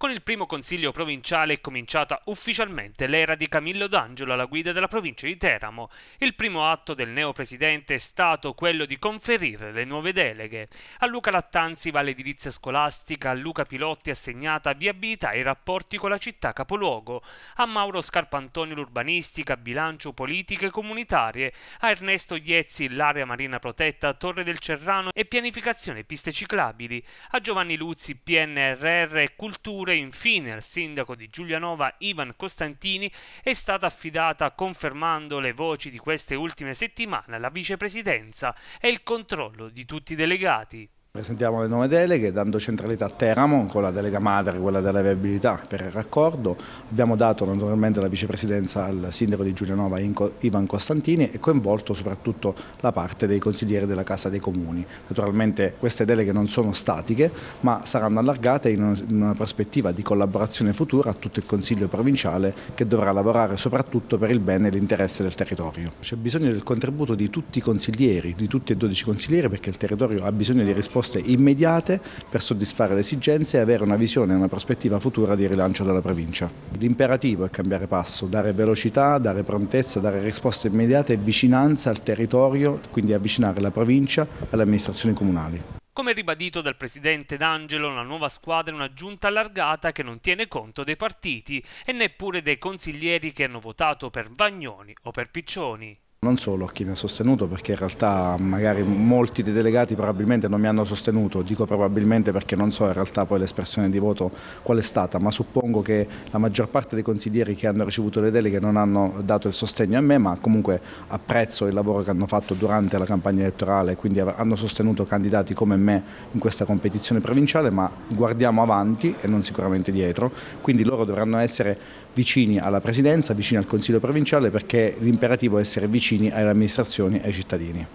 Con il primo consiglio provinciale è cominciata ufficialmente l'era di Camillo D'Angelo alla guida della provincia di Teramo. Il primo atto del neo presidente è stato quello di conferire le nuove deleghe. A Luca Lattanzi va l'edilizia scolastica, a Luca Pilotti assegnata viabilità e rapporti con la città capoluogo, a Mauro Scarpantonio l'urbanistica, bilancio, politiche comunitarie, a Ernesto Iezzi l'area marina protetta, Torre del Cerrano e pianificazione piste ciclabili, a Giovanni Luzzi PNRR e cultura procura infine al sindaco di Giulianova Ivan Costantini è stata affidata, confermando le voci di queste ultime settimane, la vicepresidenza e il controllo di tutti i delegati. Presentiamo le nuove deleghe dando centralità a Teramo con la delega madre, quella della viabilità per il raccordo. Abbiamo dato naturalmente la vicepresidenza al sindaco di Giulianova Ivan Costantini e coinvolto soprattutto la parte dei consiglieri della Casa dei Comuni. Naturalmente queste deleghe non sono statiche ma saranno allargate in una prospettiva di collaborazione futura a tutto il Consiglio provinciale che dovrà lavorare soprattutto per il bene e l'interesse del territorio. C'è bisogno del contributo di tutti i consiglieri, di tutti e 12 consiglieri perché il territorio ha bisogno di rispondere risposte immediate per soddisfare le esigenze e avere una visione e una prospettiva futura di rilancio della provincia. L'imperativo è cambiare passo, dare velocità, dare prontezza, dare risposte immediate e vicinanza al territorio, quindi avvicinare la provincia alle amministrazioni comunali. Come ribadito dal presidente D'Angelo, la nuova squadra è una giunta allargata che non tiene conto dei partiti e neppure dei consiglieri che hanno votato per Vagnoni o per Piccioni. Non solo a chi mi ha sostenuto perché in realtà magari molti dei delegati probabilmente non mi hanno sostenuto, dico probabilmente perché non so in realtà poi l'espressione di voto qual è stata, ma suppongo che la maggior parte dei consiglieri che hanno ricevuto le deleghe non hanno dato il sostegno a me, ma comunque apprezzo il lavoro che hanno fatto durante la campagna elettorale, quindi hanno sostenuto candidati come me in questa competizione provinciale, ma guardiamo avanti e non sicuramente dietro, quindi loro dovranno essere vicini alla Presidenza, vicini al Consiglio provinciale perché l'imperativo è essere vicini alle amministrazioni e ai cittadini.